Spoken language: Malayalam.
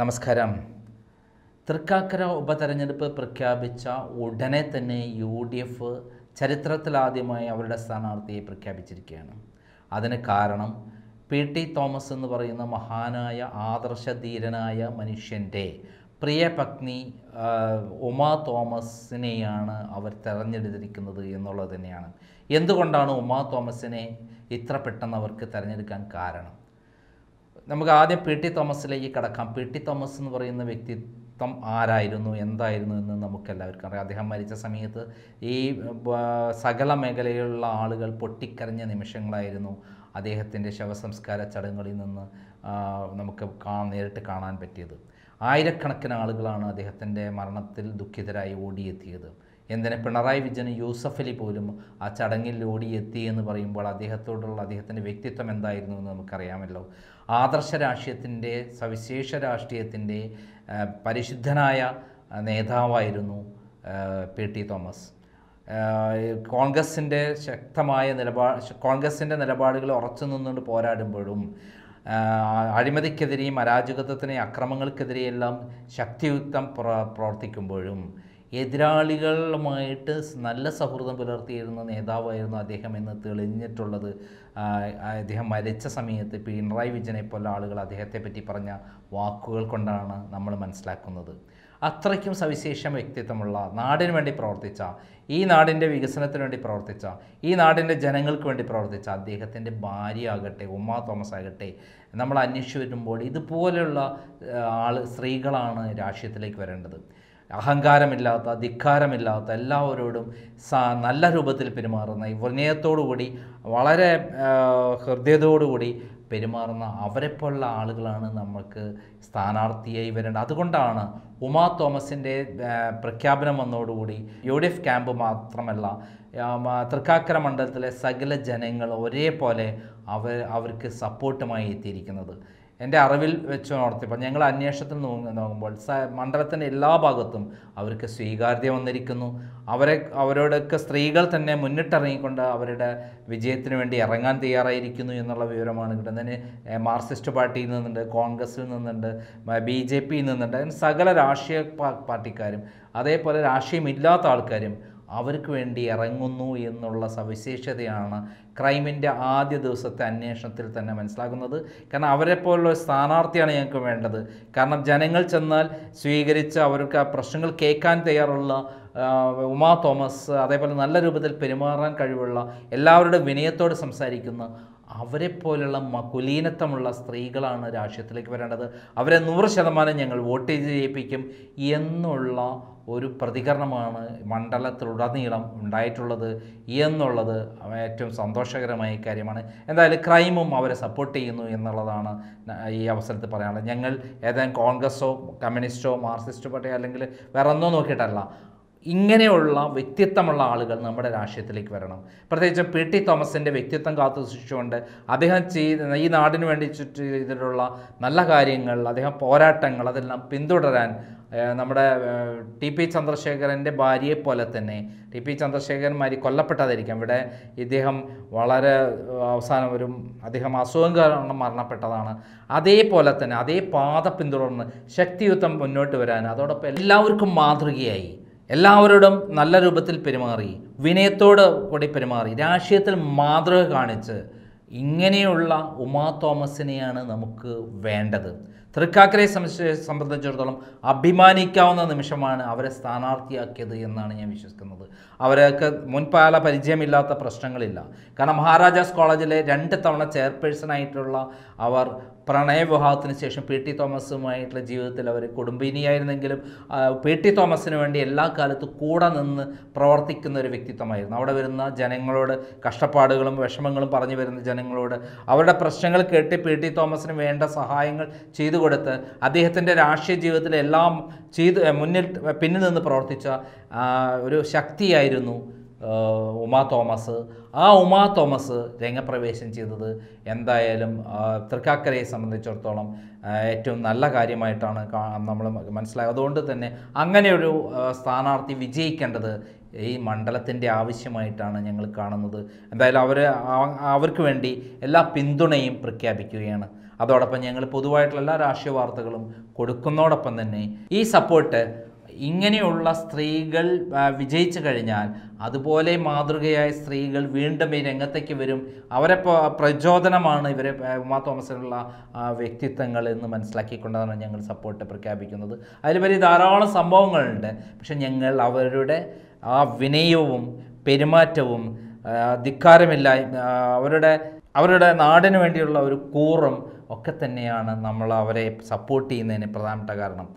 നമസ്കാരം തൃക്കാക്കര ഉപതെരഞ്ഞെടുപ്പ് പ്രഖ്യാപിച്ച ഉടനെ തന്നെ യു ഡി എഫ് ചരിത്രത്തിലാദ്യമായി അവരുടെ സ്ഥാനാർത്ഥിയെ പ്രഖ്യാപിച്ചിരിക്കുകയാണ് അതിന് കാരണം പി ടി തോമസ് എന്ന് പറയുന്ന മഹാനായ ആദർശധീരനായ മനുഷ്യൻ്റെ പ്രിയ പത്നി ഉമാ തോമസിനെയാണ് അവർ തിരഞ്ഞെടുത്തിരിക്കുന്നത് എന്നുള്ളത് തന്നെയാണ് എന്തുകൊണ്ടാണ് ഉമാ തോമസിനെ ഇത്ര പെട്ടെന്ന് അവർക്ക് തിരഞ്ഞെടുക്കാൻ കാരണം നമുക്ക് ആദ്യം പി ടി തോമസിലേക്ക് കടക്കാം പി ടി തോമസ് എന്ന് പറയുന്ന വ്യക്തിത്വം ആരായിരുന്നു എന്തായിരുന്നു എന്ന് നമുക്കെല്ലാവർക്കും അറിയാം അദ്ദേഹം മരിച്ച സമയത്ത് ഈ സകല മേഖലയിലുള്ള ആളുകൾ പൊട്ടിക്കരഞ്ഞ നിമിഷങ്ങളായിരുന്നു അദ്ദേഹത്തിൻ്റെ ശവസംസ്കാര ചടങ്ങുകളിൽ നിന്ന് നമുക്ക് കാ നേരിട്ട് കാണാൻ പറ്റിയത് ആയിരക്കണക്കിന് ആളുകളാണ് അദ്ദേഹത്തിൻ്റെ മരണത്തിൽ ദുഃഖിതരായി ഓടിയെത്തിയത് എന്തിനെ പിണറായി വിജയൻ യൂസഫലി പോലും ആ ചടങ്ങിൽ ഓടിയെത്തി എന്ന് പറയുമ്പോൾ അദ്ദേഹത്തോടുള്ള അദ്ദേഹത്തിൻ്റെ വ്യക്തിത്വം എന്തായിരുന്നു എന്ന് നമുക്കറിയാമല്ലോ ആദർശ രാഷ്ട്രീയത്തിൻ്റെ സവിശേഷ രാഷ്ട്രീയത്തിൻ്റെ പരിശുദ്ധനായ നേതാവായിരുന്നു പി ടി തോമസ് കോൺഗ്രസിൻ്റെ ശക്തമായ നിലപാട് കോൺഗ്രസിൻ്റെ നിലപാടുകൾ ഉറച്ചു നിന്നുകൊണ്ട് പോരാടുമ്പോഴും അഴിമതിക്കെതിരെയും അരാജകത്വത്തിനെയും അക്രമങ്ങൾക്കെതിരെയെല്ലാം ശക്തിയുക്തം പ്രവർത്തിക്കുമ്പോഴും എതിരാളികളുമായിട്ട് നല്ല സൗഹൃദം പുലർത്തിയിരുന്ന നേതാവായിരുന്നു അദ്ദേഹം എന്ന് തെളിഞ്ഞിട്ടുള്ളത് അദ്ദേഹം മരിച്ച സമയത്ത് പിണറായി വിജയനെ പോലെ ആളുകൾ അദ്ദേഹത്തെ പറ്റി പറഞ്ഞ വാക്കുകൾ കൊണ്ടാണ് നമ്മൾ മനസ്സിലാക്കുന്നത് അത്രയ്ക്കും സവിശേഷം വ്യക്തിത്വമുള്ള നാടിന് വേണ്ടി പ്രവർത്തിച്ച ഈ നാടിൻ്റെ വികസനത്തിന് വേണ്ടി പ്രവർത്തിച്ച ഈ നാടിൻ്റെ ജനങ്ങൾക്ക് വേണ്ടി പ്രവർത്തിച്ച അദ്ദേഹത്തിൻ്റെ ഭാര്യ ആകട്ടെ ഉമ്മ തോമസ് ആകട്ടെ നമ്മൾ അന്വേഷിച്ചു വരുമ്പോൾ ഇതുപോലെയുള്ള ആൾ സ്ത്രീകളാണ് രാഷ്ട്രീയത്തിലേക്ക് വരേണ്ടത് അഹങ്കാരമില്ലാത്ത ധിക്കാരമില്ലാത്ത എല്ലാവരോടും നല്ല രൂപത്തിൽ പെരുമാറുന്ന വിനയത്തോടുകൂടി വളരെ ഹൃദയത്തോടുകൂടി പെരുമാറുന്ന അവരെപ്പോലുള്ള ആളുകളാണ് നമുക്ക് സ്ഥാനാർത്ഥിയായി വരേണ്ടത് അതുകൊണ്ടാണ് ഉമാ തോമസിൻ്റെ പ്രഖ്യാപനം വന്നതോടുകൂടി യു ഡി എഫ് ക്യാമ്പ് മാത്രമല്ല തൃക്കാക്കര മണ്ഡലത്തിലെ സകല ജനങ്ങൾ ഒരേപോലെ അവർ അവർക്ക് സപ്പോർട്ടുമായി എത്തിയിരിക്കുന്നത് എൻ്റെ അറിവിൽ വെച്ച് നടത്തിയപ്പോൾ ഞങ്ങൾ അന്വേഷണത്തിൽ നോക്കുമ്പോൾ മണ്ഡലത്തിൻ്റെ എല്ലാ ഭാഗത്തും അവർക്ക് സ്വീകാര്യത വന്നിരിക്കുന്നു അവരെ അവരോടൊക്കെ സ്ത്രീകൾ തന്നെ മുന്നിട്ടിറങ്ങിക്കൊണ്ട് അവരുടെ വിജയത്തിന് വേണ്ടി ഇറങ്ങാൻ തയ്യാറായിരിക്കുന്നു എന്നുള്ള വിവരമാണ് കിട്ടുന്നത് മാർക്സിസ്റ്റ് പാർട്ടിയിൽ നിന്നുണ്ട് കോൺഗ്രസിൽ നിന്നുണ്ട് ബി ജെ പിയിൽ നിന്നുണ്ട് സകല രാഷ്ട്രീയ പാർട്ടിക്കാരും അതേപോലെ രാഷ്ട്രീയമില്ലാത്ത ആൾക്കാരും അവർക്ക് വേണ്ടി ഇറങ്ങുന്നു എന്നുള്ള സവിശേഷതയാണ് ക്രൈമിൻ്റെ ആദ്യ ദിവസത്തെ അന്വേഷണത്തിൽ തന്നെ മനസ്സിലാക്കുന്നത് കാരണം അവരെ പോലുള്ള ഒരു സ്ഥാനാർത്ഥിയാണ് ഞങ്ങൾക്ക് വേണ്ടത് കാരണം ജനങ്ങൾ ചെന്നാൽ സ്വീകരിച്ച് അവർക്ക് ആ പ്രശ്നങ്ങൾ കേൾക്കാൻ തയ്യാറുള്ള ഉമാ തോമസ് അതേപോലെ നല്ല രൂപത്തിൽ പെരുമാറാൻ കഴിവുള്ള എല്ലാവരുടെ വിനയത്തോട് സംസാരിക്കുന്ന അവരെപ്പോലുള്ള കുലീനത്വമുള്ള സ്ത്രീകളാണ് രാഷ്ട്രീയത്തിലേക്ക് വരേണ്ടത് അവരെ നൂറ് ശതമാനം ഞങ്ങൾ വോട്ട് ചെയ്ത് ജയിപ്പിക്കും എന്നുള്ള ഒരു പ്രതികരണമാണ് മണ്ഡലത്തിലുടനീളം ഉണ്ടായിട്ടുള്ളത് എന്നുള്ളത് ഏറ്റവും സന്തോഷകരമായ കാര്യമാണ് എന്തായാലും ക്രൈമും അവരെ സപ്പോർട്ട് ചെയ്യുന്നു എന്നുള്ളതാണ് ഈ അവസരത്തിൽ പറയാനുള്ളത് ഞങ്ങൾ ഏതെങ്കിലും കോൺഗ്രസ്സോ കമ്മ്യൂണിസ്റ്റോ മാർക്സിസ്റ്റോ പാർട്ടിയോ അല്ലെങ്കിൽ വേറെ ഒന്നോ നോക്കിയിട്ടല്ല ഇങ്ങനെയുള്ള വ്യക്തിത്വമുള്ള ആളുകൾ നമ്മുടെ രാഷ്ട്രീയത്തിലേക്ക് വരണം പ്രത്യേകിച്ച് പി ടി തോമസിൻ്റെ വ്യക്തിത്വം കാത്തു സൂക്ഷിച്ചുകൊണ്ട് അദ്ദേഹം ചെയ്ത ഈ നാടിന് വേണ്ടി ചെയ്തിട്ടുള്ള നല്ല കാര്യങ്ങൾ അദ്ദേഹം പോരാട്ടങ്ങൾ അതെല്ലാം പിന്തുടരാൻ നമ്മുടെ ടി പി ചന്ദ്രശേഖരൻ്റെ ഭാര്യയെ പോലെ തന്നെ ടി പി ചന്ദ്രശേഖരൻ മാരി കൊല്ലപ്പെട്ടാതിരിക്കാം ഇവിടെ ഇദ്ദേഹം വളരെ അവസാനം ഒരു അദ്ദേഹം അസുഖം കാരണം മരണപ്പെട്ടതാണ് അതേപോലെ തന്നെ അതേ പാത പിന്തുടർന്ന് ശക്തിയുദ്ധം മുന്നോട്ട് വരാൻ അതോടൊപ്പം എല്ലാവർക്കും മാതൃകയായി എല്ലാവരോടും നല്ല രൂപത്തിൽ പെരുമാറി വിനയത്തോട് കൂടി പെരുമാറി രാഷ്ട്രീയത്തിൽ മാതൃക കാണിച്ച് ഇങ്ങനെയുള്ള ഉമാ തോമസിനെയാണ് നമുക്ക് വേണ്ടത് തൃക്കാക്കരയെ സംബന്ധിച്ചിടത്തോളം അഭിമാനിക്കാവുന്ന നിമിഷമാണ് അവരെ സ്ഥാനാർത്ഥിയാക്കിയത് എന്നാണ് ഞാൻ വിശ്വസിക്കുന്നത് അവരൊക്കെ മുൻപാല പരിചയമില്ലാത്ത പ്രശ്നങ്ങളില്ല കാരണം മഹാരാജാസ് കോളേജിലെ രണ്ട് തവണ ചെയർപേഴ്സണായിട്ടുള്ള അവർ പ്രണയവിവാഹത്തിന് ശേഷം പി ടി തോമസുമായിട്ടുള്ള ജീവിതത്തിൽ അവർ കുടുംബിനിയായിരുന്നെങ്കിലും പി ടി തോമസിന് വേണ്ടി എല്ലാ കാലത്തും കൂടെ നിന്ന് പ്രവർത്തിക്കുന്ന ഒരു വ്യക്തിത്വമായിരുന്നു അവിടെ വരുന്ന ജനങ്ങളോട് കഷ്ടപ്പാടുകളും വിഷമങ്ങളും പറഞ്ഞു വരുന്ന ജനങ്ങളോട് അവരുടെ പ്രശ്നങ്ങൾ കേട്ട് പി ടി തോമസിന് വേണ്ട സഹായങ്ങൾ ചെയ്തു ചെയ്തു കൊടുത്ത് അദ്ദേഹത്തിൻ്റെ രാഷ്ട്രീയ ജീവിതത്തിലെല്ലാം എല്ലാം ചെയ്ത് മുന്നിൽ പിന്നിൽ നിന്ന് പ്രവർത്തിച്ച ഒരു ശക്തിയായിരുന്നു ഉമാ തോമസ് ആ ഉമാ തോമസ് രംഗപ്രവേശം ചെയ്തത് എന്തായാലും തൃക്കാക്കരയെ സംബന്ധിച്ചിടത്തോളം ഏറ്റവും നല്ല കാര്യമായിട്ടാണ് നമ്മൾ മനസ്സിലായത് അതുകൊണ്ട് തന്നെ അങ്ങനെയൊരു സ്ഥാനാർത്ഥി വിജയിക്കേണ്ടത് ഈ മണ്ഡലത്തിൻ്റെ ആവശ്യമായിട്ടാണ് ഞങ്ങൾ കാണുന്നത് എന്തായാലും അവർ അവർക്ക് വേണ്ടി എല്ലാ പിന്തുണയും പ്രഖ്യാപിക്കുകയാണ് അതോടൊപ്പം ഞങ്ങൾ പൊതുവായിട്ടുള്ള എല്ലാ രാഷ്ട്രീയ വാർത്തകളും കൊടുക്കുന്നതോടൊപ്പം തന്നെ ഈ സപ്പോർട്ട് ഇങ്ങനെയുള്ള സ്ത്രീകൾ വിജയിച്ചു കഴിഞ്ഞാൽ അതുപോലെ മാതൃകയായ സ്ത്രീകൾ വീണ്ടും ഈ രംഗത്തേക്ക് വരും അവരെ പ്രചോദനമാണ് ഇവരെ ഉമാ തോമസിനുള്ള വ്യക്തിത്വങ്ങൾ എന്ന് മനസ്സിലാക്കിക്കൊണ്ടാണ് ഞങ്ങൾ സപ്പോർട്ട് പ്രഖ്യാപിക്കുന്നത് വലിയ ധാരാളം സംഭവങ്ങളുണ്ട് പക്ഷെ ഞങ്ങൾ അവരുടെ ആ വിനയവും പെരുമാറ്റവും ധിക്കാരമില്ലായ്മ അവരുടെ അവരുടെ നാടിനു വേണ്ടിയുള്ള ഒരു കൂറും ഒക്കെ തന്നെയാണ് നമ്മൾ അവരെ സപ്പോർട്ട് ചെയ്യുന്നതിന് പ്രധാനപ്പെട്ട കാരണം